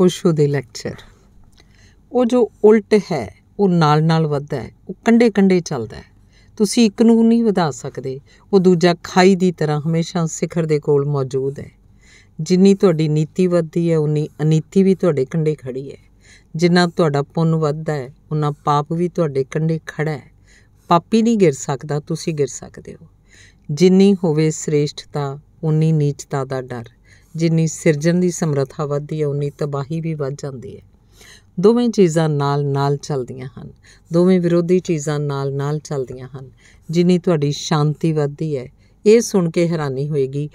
ਓਸ਼ੋ ਦੇ ਲੈਕਚਰ ਉਹ ਜੋ ਉਲਟ ਹੈ ਉਹ ਨਾਲ-ਨਾਲ ਵੱਧਦਾ ਹੈ ਉਹ ਕੰਡੇ-ਕੰਡੇ ਚੱਲਦਾ ਹੈ ਤੁਸੀਂ ਇੱਕ ਨੂੰ ਨਹੀਂ ਵਧਾ ਸਕਦੇ ਉਹ ਦੂਜਾ ਖਾਈ ਦੀ ਤਰ੍ਹਾਂ ਹਮੇਸ਼ਾ ਸਿਖਰ ਦੇ ਕੋਲ ਮੌਜੂਦ ਹੈ ਜਿੰਨੀ ਤੁਹਾਡੀ ਨੀਤੀ ਵੱਧਦੀ ਹੈ ਉਨੀ ਅਨੀਤੀ ਵੀ ਤੁਹਾਡੇ ਕੰਡੇ ਖੜੀ ਹੈ ਜਿੰਨਾ ਤੁਹਾਡਾ ਪੁੰਨ ਵੱਧਦਾ ਹੈ ਉਨਾ ਪਾਪ ਵੀ ਤੁਹਾਡੇ ਕੰਡੇ ਖੜਾ ਹੈ ਪਾਪੀ ਨਹੀਂ ਗਿਰ ਸਕਦਾ ਤੁਸੀਂ ਗਿਰ ਸਕਦੇ ਹੋ ਜਿੰਨੀ ਹੋਵੇ ਸ੍ਰੇਸ਼ਟਤਾ ਉਨੀ ਨੀਚਤਾ ਦਾ ਡਰ ਜਿੰਨੀ ਸਿਰਜਣ ਦੀ ਸਮਰੱਥਾ ਵੱਧਦੀ ਹੈ ਉਨੀ ਤਬਾਹੀ ਵੀ ਵੱਧ ਜਾਂਦੀ ਹੈ ਦੋਵੇਂ ਚੀਜ਼ਾਂ ਨਾਲ-ਨਾਲ ਚੱਲਦੀਆਂ ਹਨ ਦੋਵੇਂ ਵਿਰੋਧੀ ਚੀਜ਼ਾਂ ਨਾਲ-ਨਾਲ ਚੱਲਦੀਆਂ ਹਨ ਜਿੰਨੀ ਤੁਹਾਡੀ ਸ਼ਾਂਤੀ ਵੱਧਦੀ ਹੈ ਇਹ ਸੁਣ ਕੇ ਹੈਰਾਨੀ ਹੋਏਗੀ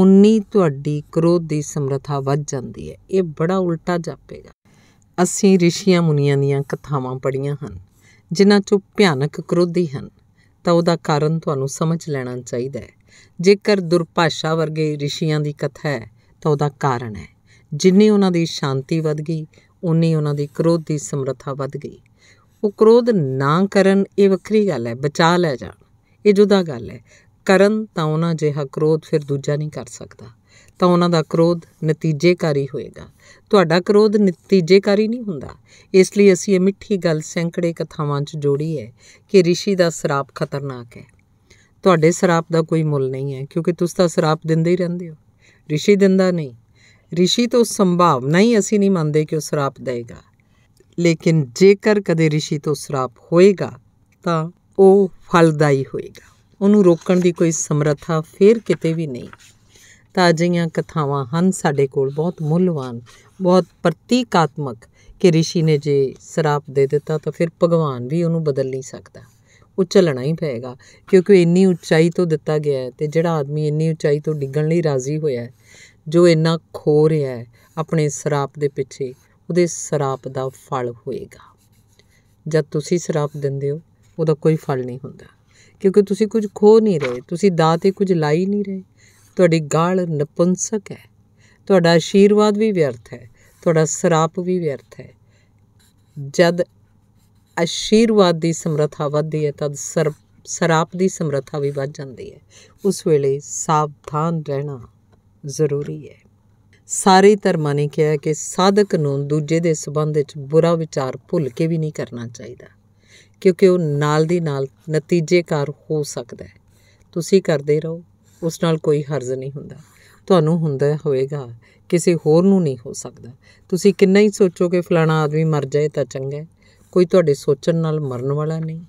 ਉਨੀ ਤੁਹਾਡੀ ਕ੍ਰੋਧ ਦੀ ਸਮਰੱਥਾ ਵੱਧ ਜਾਂਦੀ ਹੈ ਇਹ ਬੜਾ ਉਲਟਾ ਜਾਪੇਗਾ ਅਸੀਂ ਰਿਸ਼ੀਆਂ ਮੁਨੀਆਂ ਦੀਆਂ ਕਥਾਵਾਂ ਪੜੀਆਂ ਹਨ ਜਿਨ੍ਹਾਂ ਚੋਂ ਭਿਆਨਕ ਕ੍ਰੋਧੀ ਹਨ ਤਾਂ ਉਹਦਾ ਕਾਰਨ ਤੁਹਾਨੂੰ ਸਮਝ ਲੈਣਾ ਚਾਹੀਦਾ ਹੈ ਜੇਕਰ ਦੁਰਭਾਸ਼ਾ ਵਰਗੇ ਰਿਸ਼ੀਆਂ ਦੀ ਕਥਾ ਹੈ ਤਾਂ ਉਹਦਾ ਕਾਰਨ ਹੈ ਜਿੰਨੀ ਉਹਨਾਂ ਦੀ ਸ਼ਾਂਤੀ ਵੱਧ ਗਈ ਉਨੀ ਉਹਨਾਂ ਦੀ ਕ੍ਰੋਧ ਦੀ ਸਮਰੱਥਾ ਵੱਧ ਗਈ ਉਹ ਕ੍ਰੋਧ ਨਾ ਕਰਨ ਇਹ ਵੱਖਰੀ ਗੱਲ ਹੈ ਬਚਾ ਲੈ ਜਾ ਇਹ ਜੁਦਾ ਗੱਲ ਹੈ ਕਰਨ ਤਾਂ ਉਹਨਾਂ ਜਿਹਾ ਕ੍ਰੋਧ ਫਿਰ ਦੂਜਾ ਨਹੀਂ ਕਰ ਸਕਦਾ ਤਾਂ ਉਹਨਾਂ ਦਾ ਕ੍ਰੋਧ ਨਤੀਜੇਕਾਰੀ ਹੋਏਗਾ ਤੁਹਾਡਾ ਕ੍ਰੋਧ ਨਤੀਜੇਕਾਰੀ ਨਹੀਂ ਹੁੰਦਾ ਇਸ ਲਈ ਅਸੀਂ ਇਹ ਮਿੱਠੀ ਗੱਲ ਸੈਂਕੜੇ ਕਥਾਵਾਂ 'ਚ ਜੋੜੀ ਹੈ ਕਿ ਰਿਸ਼ੀ ਦਾ ਸਰਾਪ ਖਤਰਨਾਕ ਹੈ ਤੁਹਾਡੇ ਸਰਾਪ ਦਾ ਕੋਈ ਮੁੱਲ ਨਹੀਂ ਹੈ ਕਿਉਂਕਿ ਤੁਸੀਂ ਤਾਂ ਸਰਾਪ ਦਿੰਦੇ ਹੀ ਰਹਿੰਦੇ ਹੋ ਰਿਸ਼ੀ ਦਿੰਦਾ ਨਹੀਂ ਰਿਸ਼ੀ ਤੋਂ ਸੰਭਾਵਨਾ ਹੀ ਅਸੀਂ ਨਹੀਂ ਮੰਨਦੇ ਕਿ ਉਹ ਸਰਾਪ ਦੇਗਾ ਲੇਕਿਨ ਜੇਕਰ ਕਦੇ ਰਿਸ਼ੀ ਤੋਂ ਸਰਾਪ ਹੋਏਗਾ ਤਾਂ ਉਹ ਫਲਦਾਈ ਹੋਏਗਾ ਉਹਨੂੰ ਰੋਕਣ ਦੀ ਕੋਈ ਸਮਰੱਥਾ ਫੇਰ ਕਿਤੇ ਵੀ ਨਹੀਂ ਤਾਂ ਅਜਿਹੀਆਂ ਕਥਾਵਾਂ ਹਨ ਸਾਡੇ ਕੋਲ ਬਹੁਤ ਮੁੱਲਵਾਨ ਬਹੁਤ ਪ੍ਰਤੀਕਾਤਮਕ ਕਿ ਰਿਸ਼ੀ ਨੇ ਜੇ ਸਰਾਪ ਦੇ ਦਿੱਤਾ ਤਾਂ ਫਿਰ ਭਗਵਾਨ ਵੀ ਉਹਨੂੰ ਬਦਲ ਨਹੀਂ ਸਕਦਾ ਉਹ ਚੱਲਣਾ ਹੀ ਪਏਗਾ ਕਿਉਂਕਿ ਇੰਨੀ ਉਚਾਈ ਤੋਂ ਦਿੱਤਾ ਗਿਆ ਹੈ ਤੇ ਜਿਹੜਾ ਆਦਮੀ ਇੰਨੀ ਉਚਾਈ ਤੋਂ ਡਿੱਗਣ ਲਈ ਰਾਜ਼ੀ ਹੋਇਆ ਜੋ ਇੰਨਾ ਖੋ ਰਿਹਾ ਹੈ ਆਪਣੇ ਸਰਾਪ ਦੇ ਪਿੱਛੇ ਉਹਦੇ ਸਰਾਪ ਦਾ ਫਲ ਹੋਏਗਾ ਜਦ ਤੁਸੀਂ ਸਰਾਪ ਦਿੰਦੇ ਹੋ ਉਹਦਾ ਕੋਈ ਫਲ ਨਹੀਂ ਹੁੰਦਾ ਕਿਉਂਕਿ ਤੁਸੀਂ ਕੁਝ ਖੋ ਨਹੀਂ ਰਹੇ ਤੁਸੀਂ ਦਾਤੇ ਕੁਝ ਲਾਈ ਨਹੀਂ ਰਹੇ ਤੁਹਾਡੀ ਗਾਲ ਨਪੁੰਸਕ ਹੈ ਤੁਹਾਡਾ ਆਸ਼ੀਰਵਾਦ ਵੀ ਵਿਅਰਥ ਹੈ ਤੁਹਾਡਾ ਸਰਾਪ ਵੀ ਵਿਅਰਥ ਹੈ ਜਦ ਆਸ਼ੀਰਵਾਦ ਦੀ ਸਮਰੱਥਾ ਵੱਧਦੀ ਹੈ ਤਦ ਸਰ ਸਰਾਪ ਦੀ ਸਮਰੱਥਾ ਵੀ ਵੱਧ ਜਾਂਦੀ ਹੈ ਉਸ ਵੇਲੇ ਸਾਵਧਾਨ ਰਹਿਣਾ ਜ਼ਰੂਰੀ ਹੈ ਸਾਰੇ ਧਰਮਾਂ ਨੇ ਕਿਹਾ ਕਿ ਸਾਧਕ ਨੂੰ ਦੂਜੇ ਦੇ ਸਬੰਧ ਵਿੱਚ ਬੁਰਾ ਵਿਚਾਰ ਭੁੱਲ ਕੇ ਵੀ ਨਹੀਂ ਕਰਨਾ ਚਾਹੀਦਾ ਕਿਉਂਕਿ ਉਹ ਨਾਲ ਦੀ ਨਾਲ ਨਤੀਜੇਕਾਰ ਹੋ ਸਕਦਾ ਹੈ ਤੁਸੀਂ ਕਰਦੇ ਰਹੋ ਉਸ ਨਾਲ ਕੋਈ ਹਰਜ਼ ਨਹੀਂ ਹੁੰਦਾ ਤੁਹਾਨੂੰ ਹੁੰਦਾ ਹੋਵੇਗਾ ਕਿਸੇ ਹੋਰ ਨੂੰ ਨਹੀਂ ਹੋ ਸਕਦਾ ਤੁਸੀਂ ਕਿੰਨਾ ਹੀ ਸੋਚੋ ਕਿ ਫਲਾਣਾ ਆਦਮੀ ਮਰ ਜਾਏ ਤਾਂ ਚੰਗਾ ਹੈ ਕੋਈ ਤੁਹਾਡੇ ਸੋਚਣ ਨਾਲ ਮਰਨ ਵਾਲਾ ਨਹੀਂ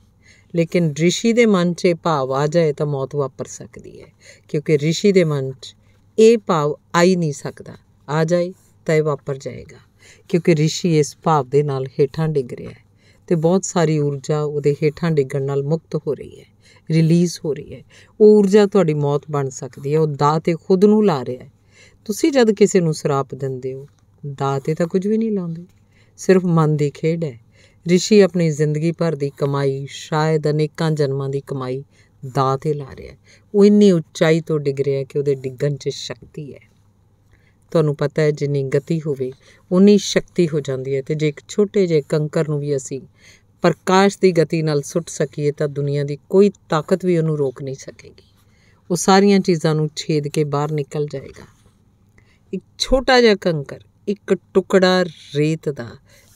ਲੇਕਿਨ ઋષਿ ਦੇ ਮਨ 'ਚ ਇਹ ਭਾਵ ਆ ਜਾਏ ਤਾਂ ਮੌਤ ਵਾਪਰ ਸਕਦੀ ਹੈ ਕਿਉਂਕਿ ઋષਿ ਦੇ ਮਨ 'ਚ ਇਹ ਭਾਵ ਆ ਨਹੀਂ ਸਕਦਾ ਆ ਜਾਏ ਤਾਂ ਇਹ ਵਾਪਰ ਜਾਏਗਾ ਕਿਉਂਕਿ ઋષਿ ਇਸ ਭਾਵ ਦੇ ਨਾਲ ਹੇਠਾਂ ਡਿੱਗ ਰਿਹਾ ਹੈ ਤੇ ਬਹੁਤ ਸਾਰੀ ਊਰਜਾ ਉਹਦੇ ਹੇਠਾਂ ਡਿੱਗਣ ਨਾਲ ਮੁਕਤ ਹੋ ਰਹੀ ਹੈ ਰਿਲੀਜ਼ ਹੋ ਰਹੀ ਹੈ ਉਹ ਊਰਜਾ ਤੁਹਾਡੀ ਮੌਤ ਬਣ ਸਕਦੀ ਹੈ ਉਹ ਦਾ ਤੇ ਖੁਦ ਨੂੰ ਲਾ ਰਿਹਾ ਹੈ ਤੁਸੀਂ ਜਦ ਕਿਸੇ ਨੂੰ ਸਰਾਪ ਦਿੰਦੇ ਹੋ ਦਾ ਤੇ ਤਾਂ ਕੁਝ ਵੀ ਨਹੀਂ ਲਾਉਂਦੇ ਸਿਰਫ ਮਨ ਦੀ ਖੇਡ ਹੈ ਰਿਸ਼ੀ ਆਪਣੀ ਜ਼ਿੰਦਗੀ ਭਰ ਦੀ ਕਮਾਈ ਸ਼ਾਇਦ ਅਨੇਕਾਂ ਜਨਮਾਂ ਦੀ ਕਮਾਈ ਦਾਅ ਤੇ ਲਾ ਰਿਹਾ ਉਹ ਇੰਨੀ ਉਚਾਈ ਤੋਂ ਡਿੱਗ ਰਿਹਾ ਕਿ ਉਹਦੇ ਡਿੱਗਣ 'ਚ ਸ਼ਕਤੀ ਹੈ ਤੁਹਾਨੂੰ ਪਤਾ ਹੈ ਜਿੰਨੀ ਗਤੀ ਹੋਵੇ ਉਨੀ ਸ਼ਕਤੀ ਹੋ ਜਾਂਦੀ ਹੈ ਤੇ ਜੇ ਇੱਕ ਛੋਟੇ ਜਿਹੇ ਕੰਕਰ ਨੂੰ ਵੀ ਅਸੀਂ ਪ੍ਰਕਾਸ਼ ਦੀ ਗਤੀ ਨਾਲ ਸੁੱਟ ਸਕੀਏ ਤਾਂ ਦੁਨੀਆ ਦੀ ਕੋਈ ਤਾਕਤ ਵੀ ਉਹਨੂੰ ਰੋਕ ਨਹੀਂ ਸਕੇਗੀ ਉਹ ਸਾਰੀਆਂ ਚੀਜ਼ਾਂ ਨੂੰ ਛੇਦ ਕੇ ਬਾਹਰ ਨਿਕਲ ਜਾਏਗਾ ਇੱਕ ਛੋਟਾ ਜਿਹਾ ਕੰਕਰ ਇੱਕ ਟੁਕੜਾ ਰੇਤ ਦਾ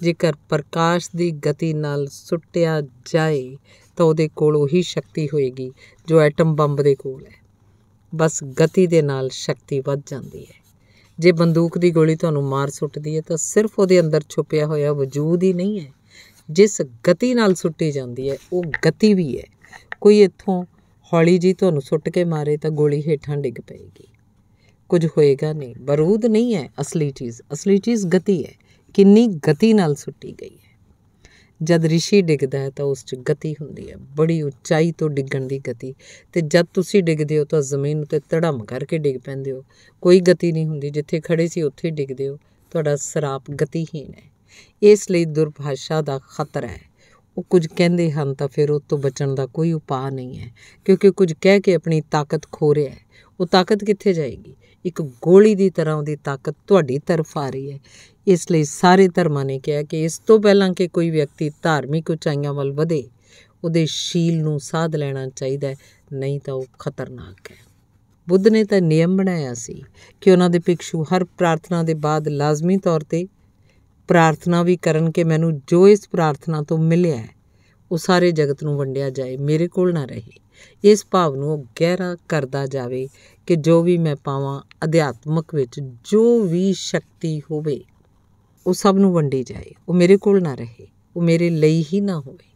ਜੇਕਰ ਪ੍ਰਕਾਸ਼ ਦੀ ਗਤੀ ਨਾਲ ਸੁੱਟਿਆ ਜਾਏ ਤਾਂ ਉਹਦੇ ਕੋਲ ਉਹੀ ਸ਼ਕਤੀ ਹੋਏਗੀ ਜੋ ਐਟਮ ਬੰਬ ਦੇ ਕੋਲ ਹੈ ਬਸ ਗਤੀ ਦੇ ਨਾਲ ਸ਼ਕਤੀ ਵੱਧ ਜਾਂਦੀ ਹੈ ਜੇ ਬੰਦੂਕ ਦੀ ਗੋਲੀ ਤੁਹਾਨੂੰ ਮਾਰ ਸੁੱਟਦੀ ਹੈ ਤਾਂ ਸਿਰਫ ਉਹਦੇ ਅੰਦਰ ਛੁਪਿਆ ਹੋਇਆ ਵਜੂਦ ਹੀ ਨਹੀਂ ਹੈ ਜਿਸ ਗਤੀ ਨਾਲ ਸੁੱਟੀ ਜਾਂਦੀ ਹੈ ਉਹ ਗਤੀ ਵੀ ਹੈ ਕੋਈ ਇੱਥੋਂ ਹੌਲੀ ਜੀ ਤੁਹਾਨੂੰ ਸੁੱਟ ਕੇ ਮਾਰੇ ਤਾਂ ਗੋਲੀ ਹੇਠਾਂ ਡਿੱਗ ਪਏਗੀ ਕੁਝ ਹੋਏਗਾ ਨਹੀਂ ਬਰੂਦ ਨਹੀਂ ਹੈ ਅਸਲੀ ਚੀਜ਼ ਅਸਲੀ ਚੀਜ਼ ਗਤੀ ਹੈ ਕਿੰਨੀ ਗਤੀ ਨਾਲ ਸੁੱਟੀ ਗਈ ਹੈ ਜਦ ਰਿਸ਼ੀ ਡਿੱਗਦਾ ਹੈ ਤਾਂ ਉਸ 'ਚ ਗਤੀ ਹੁੰਦੀ ਹੈ ਬੜੀ ਉਚਾਈ ਤੋਂ ਡਿੱਗਣ ਦੀ ਗਤੀ ਤੇ ਜਦ ਤੁਸੀਂ ਡਿੱਗਦੇ ਹੋ ਤਾਂ ਜ਼ਮੀਨ ਉਤੇ ਧੜਮ ਕਰਕੇ ਡਿੱਗ ਪੈਂਦੇ ਹੋ ਕੋਈ ਗਤੀ ਨਹੀਂ ਹੁੰਦੀ ਜਿੱਥੇ ਖੜੇ ਸੀ ਉੱਥੇ ਡਿੱਗਦੇ ਹੋ ਤੁਹਾਡਾ ਸਰਾਪ ਗਤੀਹੀਨ ਹੈ ਇਸ ਲਈ ਦੁਰਭਾਸ਼ਾ ਦਾ ਖਤਰਾ ਹੈ ਉਹ ਕੁਝ ਕਹਿੰਦੇ ਹਨ ਤਾਂ ਫਿਰ ਉਸ ਤੋਂ ਬਚਣ ਦਾ ਕੋਈ ਉਪਾਅ ਨਹੀਂ ਹੈ ਕਿਉਂਕਿ ਕੁਝ ਕਹਿ ਕੇ ਆਪਣੀ ਤਾਕਤ ਖੋ ਰਿਹਾ ਹੈ ਉਹ ਤਾਕਤ ਕਿੱਥੇ ਜਾਏਗੀ ਇੱਕ ਗੋਲੀ ਦੀ ਤਰ੍ਹਾਂ ਉਹਦੀ ਤਾਕਤ ਤੁਹਾਡੀ ਤਰਫ ਆ ਰਹੀ ਹੈ ਇਸ ਲਈ ਸਾਰੇ ਧਰਮਾਂ ਨੇ ਕਿਹਾ ਕਿ ਇਸ ਤੋਂ ਪਹਿਲਾਂ ਕਿ ਕੋਈ ਵਿਅਕਤੀ ਧਾਰਮਿਕ ਉਚਾਈਆਂ ਵੱਲ ਵਧੇ ਉਹਦੇ ਸ਼ੀਲ ਨੂੰ ਸਾਧ ਲੈਣਾ ਚਾਹੀਦਾ ਨਹੀਂ ਤਾਂ ਉਹ ਖਤਰਨਾਕ ਹੈ ਬੁੱਧ ਨੇ ਤਾਂ ਨਿਯਮ ਬਣਾਇਆ ਸੀ ਕਿ ਉਹਨਾਂ ਦੇ ਭਿਕਸ਼ੂ ਹਰ ਪ੍ਰਾਰਥਨਾ ਦੇ ਬਾਅਦ ਲਾਜ਼ਮੀ ਤੌਰ ਤੇ ਪ੍ਰਾਰਥਨਾ ਵੀ ਕਰਨ ਕਿ ਮੈਨੂੰ ਜੋ ਇਸ ਪ੍ਰਾਰਥਨਾ ਤੋਂ ਮਿਲਿਆ ਹੈ ਉਹ ਸਾਰੇ ਜਗਤ ਨੂੰ ਵੰਡਿਆ ਜਾਏ ਮੇਰੇ ਕੋਲ ਨਾ ਰਹੇ ਇਸ ਭਾਵ ਨੂੰ ਗਹਿਰਾ ਕਰਦਾ ਜਾਵੇ ਕਿ ਜੋ ਵੀ ਮੈਂ ਪਾਵਾਂ ਅਧਿਆਤਮਕ ਵਿੱਚ ਜੋ ਵੀ ਸ਼ਕਤੀ ਹੋਵੇ ਉਹ ਸਭ ਨੂੰ ਵੰਡੀ ਜਾਏ ਉਹ ਮੇਰੇ ਕੋਲ ਨਾ ਰਹੇ ਉਹ ਮੇਰੇ ਲਈ ਹੀ ਨਾ ਹੋਵੇ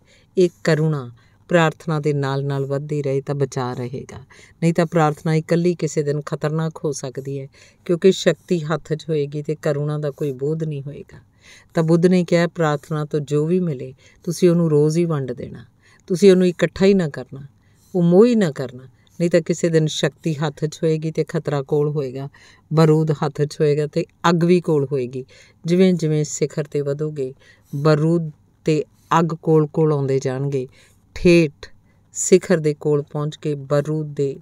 ਇਹ ਕਰੁਣਾ ਪ੍ਰਾਰਥਨਾ ਦੇ ਨਾਲ-ਨਾਲ ਵੱਧਦੀ ਰਹੇ ਤਾਂ ਬਚਾ ਰਹੇਗਾ ਨਹੀਂ ਤਾਂ ਪ੍ਰਾਰਥਨਾ ਇਕੱਲੀ ਕਿਸੇ ਦਿਨ ਖਤਰਨਾਕ ਹੋ ਸਕਦੀ ਹੈ ਕਿਉਂਕਿ ਸ਼ਕਤੀ ਹੱਥ 'ਚ ਹੋਏਗੀ ਤੇ ਕਰੁਣਾ ਦਾ ਕੋਈ ਬੋਧ ਨਹੀਂ ਹੋਏਗਾ ਤਾਂ ਬੁੱਧ ਨੇ ਕਿਹਾ ਪ੍ਰਾਰਥਨਾ ਤੋਂ ਜੋ ਵੀ ਮਿਲੇ ਤੁਸੀਂ ਉਹਨੂੰ ਰੋਜ਼ ਹੀ ਵੰਡ ਦੇਣਾ ਤੁਸੀਂ ਉਹਨੂੰ ਇਕੱਠਾ ਹੀ ਨਾ ਕਰਨਾ ਉਹ ਮੋਹ ਹੀ ਨਾ ਕਰਨਾ ਨਹੀਂ ਤਾਂ ਕਿਸੇ ਦਿਨ ਸ਼ਕਤੀ ਹੱਥ 'ਚ ਹੋਏਗੀ ਤੇ ਖਤਰਾ ਕੋਲ ਹੋਏਗਾ ਬਰੂਦ ਹੱਥ 'ਚ ਹੋਏਗਾ ਤੇ ਅੱਗ ਵੀ ਕੋਲ ਹੋਏਗੀ ਜਿਵੇਂ ਜਿਵੇਂ ਸਿਖਰ ਤੇ ਵਧੋਗੇ ਬਰੂਦ ਤੇ ਅੱਗ ਕੋਲ ਕੋਲ ਆਉਂਦੇ ਜਾਣਗੇ ਠੇਠ ਸਿਖਰ ਦੇ ਕੋਲ ਪਹੁੰਚ ਕੇ ਬਰੂਦ ਦੇ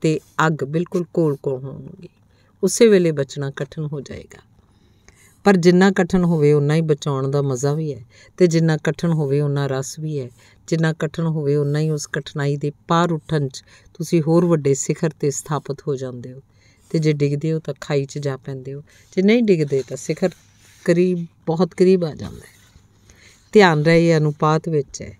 ਤੇ ਅੱਗ ਬਿਲਕੁਲ ਕੋਲ ਕੋਲ ਹੋਣਗੇ ਉਸੇ ਵੇਲੇ ਬਚਣਾ ਕਠਨ ਹੋ ਜਾਏਗਾ ਪਰ ਜਿੰਨਾ ਕਠਨ ਹੋਵੇ ਉਨਾ ਹੀ ਬਚਾਉਣ ਦਾ ਮਜ਼ਾ ਵੀ ਹੈ ਤੇ ਜਿੰਨਾ ਕਠਨ ਹੋਵੇ ਉਨਾ ਰਸ ਵੀ ਹੈ ਜਿੰਨਾ ਕਠਨ ਹੋਵੇ ਉਨਾ ਹੀ ਉਸ ਕਠਿਨਾਈ ਦੇ ਪਾਰ ਉੱਠਣ 'ਚ ਤੁਸੀਂ ਹੋਰ ਵੱਡੇ ਸਿਖਰ ਤੇ ਸਥਾਪਿਤ ਹੋ ਜਾਂਦੇ ਹੋ ਤੇ ਜੇ ਡਿੱਗਦੇ ਹੋ ਤਾਂ ਖਾਈ 'ਚ ਜਾ ਪੈਂਦੇ ਹੋ ਜੇ ਨਹੀਂ ਡਿੱਗਦੇ ਤਾਂ ਸਿਖਰ ਕਰੀਬ ਬਹੁਤ ਕਰੀਬ ਆ ਜਾਂਦਾ ਹੈ ਧਿਆਨ ਰਹੇ ਇਹ ਅਨੁਪਾਤ ਵਿੱਚ ਹੈ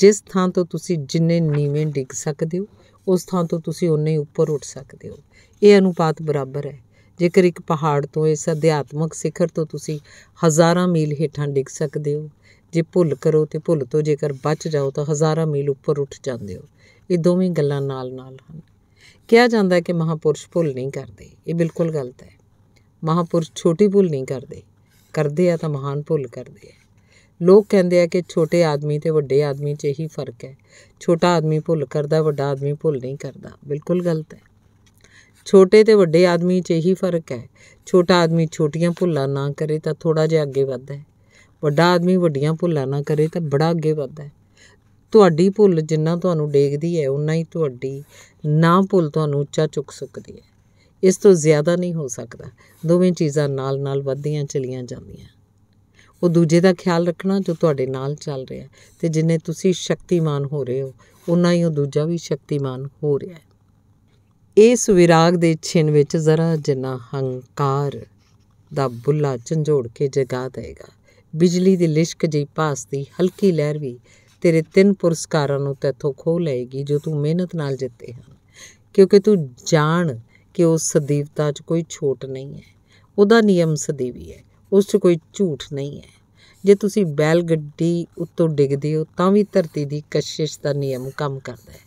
ਜਿਸ ਥਾਂ ਤੋਂ ਤੁਸੀਂ ਜਿੰਨੇ ਨੀਵੇਂ ਡਿੱਗ ਸਕਦੇ ਹੋ ਉਸ ਥਾਂ ਤੋਂ ਤੁਸੀਂ ਉਨੇ ਹੀ ਉੱਪਰ ਉੱਠ ਸਕਦੇ ਹੋ ਇਹ ਅਨੁਪਾਤ ਬਰਾਬਰ ਹੈ ਜੇਕਰ ਇੱਕ ਪਹਾੜ ਤੋਂ ਇਸ ਅਧਿਆਤਮਕ ਸਿਖਰ ਤੋਂ ਤੁਸੀਂ ਹਜ਼ਾਰਾਂ ਮੀਲ ਹੇਠਾਂ ਡਿੱਗ ਸਕਦੇ ਹੋ ਜੇ ਭੁੱਲ ਕਰੋ ਤੇ ਭੁੱਲ ਤੋਂ ਜੇਕਰ ਬਚ ਜਾਓ ਤਾਂ ਹਜ਼ਾਰਾਂ ਮੀਲ ਉੱਪਰ ਉੱਠ ਜਾਂਦੇ ਹੋ ਇਹ ਦੋਵੇਂ ਗੱਲਾਂ ਨਾਲ-ਨਾਲ ਹਨ ਕਿਹਾ ਜਾਂਦਾ ਹੈ ਕਿ ਮਹਾਪੁਰਸ਼ ਭੁੱਲ ਨਹੀਂ ਕਰਦੇ ਇਹ ਬਿਲਕੁਲ ਗਲਤ ਹੈ ਮਹਾਪੁਰਸ਼ ਛੋਟੀ ਭੁੱਲ ਨਹੀਂ ਕਰਦੇ ਕਰਦੇ ਆ ਤਾਂ ਮਹਾਨ ਭੁੱਲ ਕਰਦੇ ਆ ਲੋਕ ਕਹਿੰਦੇ ਆ ਕਿ ਛੋਟੇ ਆਦਮੀ ਤੇ ਵੱਡੇ ਆਦਮੀ 'ਚ ਇਹੀ ਫਰਕ ਹੈ ਛੋਟਾ ਆਦਮੀ ਭੁੱਲ ਕਰਦਾ ਵੱਡਾ ਆਦਮੀ ਭੁੱਲ ਨਹੀਂ ਕਰਦਾ ਬਿਲਕੁਲ ਗਲਤ ਹੈ ਛੋਟੇ ਤੇ ਵੱਡੇ ਆਦਮੀ 'ਚ ਇਹੀ ਫਰਕ ਹੈ ਛੋਟਾ ਆਦਮੀ ਛੋਟੀਆਂ ਭੁੱਲਾਂ ਨਾ ਕਰੇ ਤਾਂ ਥੋੜਾ ਜਿਹਾ ਅੱਗੇ ਵੱਧਦਾ ਹੈ ਵੱਡਾ ਆਦਮੀ ਵੱਡੀਆਂ ਭੁੱਲਾਂ ਨਾ ਕਰੇ ਤਾਂ ਬੜਾ ਅੱਗੇ ਵੱਧਦਾ ਹੈ ਤੁਹਾਡੀ ਭੁੱਲ ਜਿੰਨਾ ਤੁਹਾਨੂੰ ਡੇਗਦੀ ਹੈ ਉਨਾ ਹੀ ਤੁਹਾਡੀ ਨਾ ਭੁੱਲ ਤੁਹਾਨੂੰ ਉੱਚਾ ਚੁੱਕ ਸਕਦੀ ਹੈ ਇਸ ਤੋਂ ਜ਼ਿਆਦਾ ਨਹੀਂ ਹੋ ਸਕਦਾ ਦੋਵੇਂ ਚੀਜ਼ਾਂ ਨਾਲ-ਨਾਲ ਵੱਧਦੀਆਂ ਚਲੀਆਂ ਜਾਂਦੀਆਂ ਉਹ ਦੂਜੇ ਦਾ ਖਿਆਲ ਰੱਖਣਾ ਜੋ ਤੁਹਾਡੇ ਨਾਲ ਚੱਲ ਰਿਹਾ ਤੇ ਜਿੰਨੇ ਤੁਸੀਂ ਸ਼ਕਤੀਮਾਨ ਹੋ ਰਹੇ ਹੋ ਉਨਾ ਹੀ ਉਹ ਦੂਜਾ ਵੀ ਸ਼ਕਤੀਮਾਨ ਹੋ ਰਿਹਾ ਹੈ ਇਸ ਵਿਰਾਗ ਦੇ ਛਿਨ ਵਿੱਚ ਜ਼ਰਾ ਜਿੰਨਾ ਹੰਕਾਰ ਦਾ ਬੁੱਲਾ ਝੰਜੋੜ ਕੇ ਜਗਾ ਦੇਗਾ ਬਿਜਲੀ ਦੀ ਲਿਸ਼ਕ ਜਿਹੀ ਦੀ ਹਲਕੀ ਲਹਿਰ ਵੀ ਤੇਰੇ ਤਿੰਨ ਪੁਰਸਕਾਰਾਂ ਨੂੰ ਤੇਥੋਂ ਖੋ ਲਏਗੀ ਜੋ ਤੂੰ ਮਿਹਨਤ ਨਾਲ ਜਿੱਤੇ ਹਨ ਕਿਉਂਕਿ ਤੂੰ ਜਾਣ ਕਿ ਉਸ ਸਦੀਵਤਾ 'ਚ ਕੋਈ ਛੋਟ ਨਹੀਂ ਹੈ ਉਹਦਾ ਨਿਯਮ ਸਦੀਵੀ ਹੈ ਉਸ 'ਚ ਕੋਈ ਝੂਠ ਨਹੀਂ ਹੈ ਜੇ ਤੁਸੀਂ ਬੈਲ ਗੱਡੀ ਉੱਤੋਂ ਡਿੱਗਦੇ ਹੋ ਤਾਂ ਵੀ ਧਰਤੀ ਦੀ ਕਸ਼ਿਸ਼ ਦਾ ਨਿਯਮ ਕੰਮ ਕਰਦਾ ਹੈ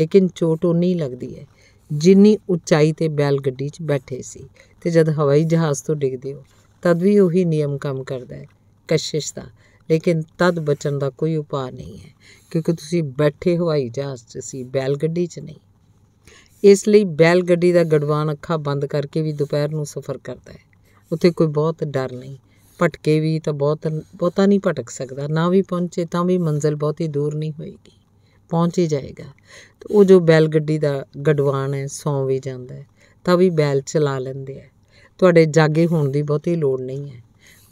ਲੇਕਿਨ ਚੋਟ ਉਨੀ ਲੱਗਦੀ ਹੈ ਜਿੰਨੀ ਉਚਾਈ ਤੇ ਬੈਲ ਗੱਡੀ 'ਚ ਬੈਠੇ ਸੀ ਤੇ ਜਦ ਹਵਾਈ ਜਹਾਜ਼ ਤੋਂ ਡਿੱਗਦੇ ਹੋ ਤਦ ਵੀ ਉਹੀ ਨਿਯਮ ਕੰਮ ਕਰਦਾ ਹੈ ਕਸ਼ਿਸ਼ ਦਾ ਲੇਕਿਨ ਤਦ ਬਚਣ ਦਾ ਕੋਈ ਉਪਾਅ ਨਹੀਂ ਹੈ ਕਿਉਂਕਿ ਤੁਸੀਂ ਬੈਠੇ ਹਵਾਈ ਜਹਾਜ਼ 'ਚ ਸੀ ਬੈਲ ਗੱਡੀ 'ਚ ਨਹੀਂ ਇਸ ਲਈ ਬੈਲ ਗੱਡੀ ਦਾ ਗੜਵਾਨ ਅੱਖਾਂ ਬੰਦ ਕਰਕੇ ਵੀ ਦੁਪਹਿਰ ਨੂੰ ਸਫ਼ਰ ਕਰਦਾ ਹੈ ਉੱਥੇ ਕੋਈ ਬਹੁਤ ਡਰ ਨਹੀਂ ਪਟਕੇ ਵੀ ਤਾਂ ਬਹੁਤ ਬਹੁਤਾ ਨਹੀਂ ਭਟਕ ਸਕਦਾ ਨਾ ਵੀ ਪਹੁੰਚੇ ਤਾਂ ਵੀ ਮੰਜ਼ਿਲ ਬਹੁਤੀ ਦੂਰ ਨਹੀਂ ਹੋਏਗੀ ਪਹੁੰਚ ਹੀ ਜਾਏਗਾ ਤੇ ਉਹ ਜੋ ਬੈਲ ਗੱਡੀ ਦਾ ਗਡਵਾਨ ਹੈ ਸੌਂ ਵੀ ਜਾਂਦਾ ਹੈ ਤਾਂ ਵੀ ਬੈਲ ਚਲਾ ਲੈਂਦੇ ਆ ਤੁਹਾਡੇ ਜਾਗੇ ਹੋਣ ਦੀ ਬਹੁਤੀ ਲੋੜ ਨਹੀਂ ਹੈ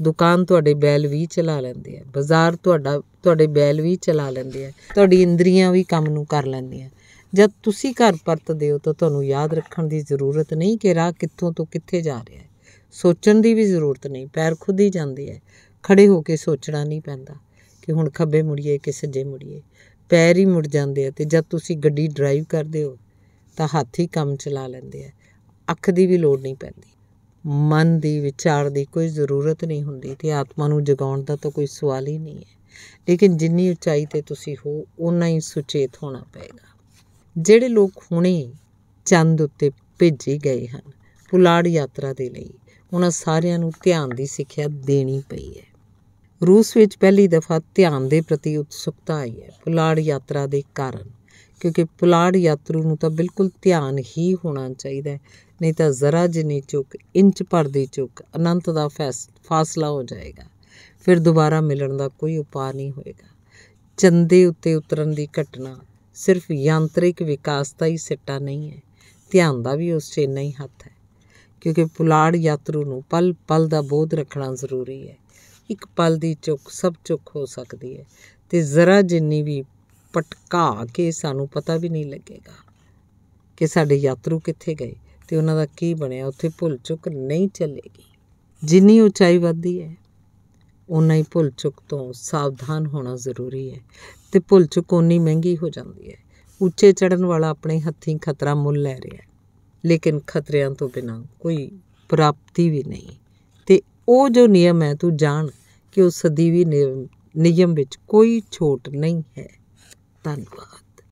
ਦੁਕਾਨ ਤੁਹਾਡੇ ਬੈਲ ਵੀ ਚਲਾ ਲੈਂਦੇ ਆ ਬਾਜ਼ਾਰ ਤੁਹਾਡਾ ਤੁਹਾਡੇ ਬੈਲ ਵੀ ਚਲਾ ਲੈਂਦੇ ਆ ਤੁਹਾਡੀ ਇੰਦਰੀਆਂ ਵੀ ਕੰਮ ਨੂੰ ਕਰ ਲੈਂਦੀਆਂ ਜਦ ਤੁਸੀਂ ਘਰ ਪਰਤਦੇ ਹੋ ਤਾਂ ਤੁਹਾਨੂੰ ਯਾਦ ਰੱਖਣ ਦੀ ਜ਼ਰੂਰਤ ਨਹੀਂ ਕਿ ਰਾਹ ਕਿੱਥੋਂ ਤੋਂ ਕਿੱਥੇ ਜਾ ਰਿਹਾ ਹੈ ਸੋਚਣ ਦੀ ਵੀ ਜ਼ਰੂਰਤ ਨਹੀਂ ਪੈਰ ਖੁਦ ਹੀ ਜਾਂਦੇ ਆ ਖੜੇ ਹੋ ਕੇ ਸੋਚਣਾ ਨਹੀਂ ਪੈਂਦਾ ਕਿ ਹੁਣ ਖੱਬੇ ਮੁੜੀਏ ਕਿ ਸੱਜੇ ਮੁੜੀਏ ਪੈਰ ਹੀ ਮੁੜ ਜਾਂਦੇ ਆ ਤੇ ਜਦ ਤੁਸੀਂ ਗੱਡੀ ਡਰਾਈਵ ਕਰਦੇ ਹੋ ਤਾਂ ਹੱਥ ਹੀ ਕੰਮ ਚਲਾ ਲੈਂਦੇ ਆ ਅੱਖ ਦੀ ਵੀ ਲੋੜ ਨਹੀਂ ਪੈਂਦੀ ਮਨ ਦੀ ਵਿਚਾਰ ਦੀ ਕੋਈ ਜ਼ਰੂਰਤ ਨਹੀਂ ਹੁੰਦੀ ਤੇ ਆਤਮਾ ਨੂੰ ਜਗਾਉਣ ਦਾ ਤਾਂ ਕੋਈ ਸਵਾਲ ਹੀ ਨਹੀਂ ਹੈ ਲੇਕਿਨ ਜਿੰਨੀ ਉਚਾਈ ਤੇ ਤੁਸੀਂ ਹੋ ਉਨਾ ਹੀ ਸੁਚੇਤ ਹੋਣਾ ਪਏਗਾ ਜਿਹੜੇ ਲੋਕ ਹੁਣੇ ਚੰਦ ਉੱਤੇ ਭੇਜੇ ਗਏ ਹਨ ਪੁਲਾੜ ਯਾਤਰਾ ਦੇ ਲਈ ਉਹਨਾਂ ਸਾਰਿਆਂ ਨੂੰ ਧਿਆਨ ਦੀ ਸਿੱਖਿਆ ਦੇਣੀ ਪਈ ਹੈ ਰੂਸ ਵਿੱਚ ਪਹਿਲੀ ਦਫਾ ਧਿਆਨ ਦੇ ਪ੍ਰਤੀ ਉਤਸੁਕਤਾ ਆਈ ਹੈ ਪੁਲਾੜ ਯਾਤਰਾ ਦੇ ਕਾਰਨ ਕਿਉਂਕਿ ਪੁਲਾੜ ਯਾਤਰੂ ਨੂੰ ਤਾਂ ਬਿਲਕੁਲ ਧਿਆਨ ਹੀ ਹੋਣਾ ਚਾਹੀਦਾ ਹੈ ਨਹੀਂ ਤਾਂ ਜ਼ਰਾ ਜਿਨੀ ਚੁੱਕ ਇੰਚ ਭਰ ਦੀ ਚੁੱਕ ਅਨੰਤ ਦਾ ਫਾਸਲਾ ਹੋ ਜਾਏਗਾ ਫਿਰ ਦੁਬਾਰਾ ਮਿਲਣ ਦਾ ਕੋਈ ਉਪਾਅ ਨਹੀਂ ਹੋਏਗਾ ਚੰਦੇ ਉੱਤੇ ਉਤਰਨ ਦੀ ਘਟਨਾ ਸਿਰਫ ਯਾਂਤਰਿਕ ਵਿਕਾਸ ਦਾ ਹੀ ਸਿੱਟਾ ਨਹੀਂ ਹੈ ਧਿਆਨ ਦਾ ਵੀ ਉਸ 'ਚ ਨਹੀਂ ਹੀ ਹੱਥ ਹੈ ਕਿਉਂਕਿ ਪੁਲਾੜ ਯਾਤਰੂ ਨੂੰ ਪਲ ਪਲ ਦਾ ਬੋਧ ਰੱਖਣਾ ਜ਼ਰੂਰੀ ਹੈ ਇੱਕ ਪਲ ਦੀ ਚੁੱਕ ਸਭ ਚੁੱਕ ਹੋ ਸਕਦੀ ਹੈ ਤੇ ਜ਼ਰਾ ਜਿੰਨੀ ਵੀ ਪਟਕਾ ਕੇ ਸਾਨੂੰ ਪਤਾ ਵੀ ਨਹੀਂ ਲੱਗੇਗਾ ਕਿ ਸਾਡੇ ਯਾਤਰੂ ਕਿੱਥੇ ਗਏ ਤੇ ਉਹਨਾਂ ਦਾ ਕੀ ਬਣਿਆ ਉੱਥੇ ਭੁੱਲ ਚੁੱਕ ਨਹੀਂ ਚੱਲੇਗੀ ਜਿੰਨੀ ਉਚਾਈ ਵੱਧਦੀ ਹੈ ਉਨਾ ਹੀ ਭੁੱਲ ਚੁੱਕ ਤੋਂ ਸਾਵਧਾਨ ਹੋਣਾ ਜ਼ਰੂਰੀ ਹੈ ਤੇ ਭੁੱਲ ਚੁੱਕ ਉਨੀ ਮਹਿੰਗੀ ਹੋ ਜਾਂਦੀ ਹੈ ਉੱਚੇ ਚੜਨ ਵਾਲਾ ਆਪਣੇ ਹੱਥੀਂ ਖਤਰਾ ਮੁੱਲ ਲੈ ਰਿਹਾ ਹੈ ਲੇਕਿਨ ਖਤਰਿਆਂ ਤੋਂ ਬਿਨਾ ਕੋਈ ਪ੍ਰਾਪਤੀ ਵੀ ਨਹੀਂ ਉਹ ਜੋ ਨਿਯਮ ਹੈ ਤੂੰ ਜਾਣ ਕਿ ਉਹ ਸਦੀਵੀ ਨਿਯਮ ਵਿੱਚ ਕੋਈ ਛੋਟ ਨਹੀਂ ਹੈ ਧੰਨਵਾਦ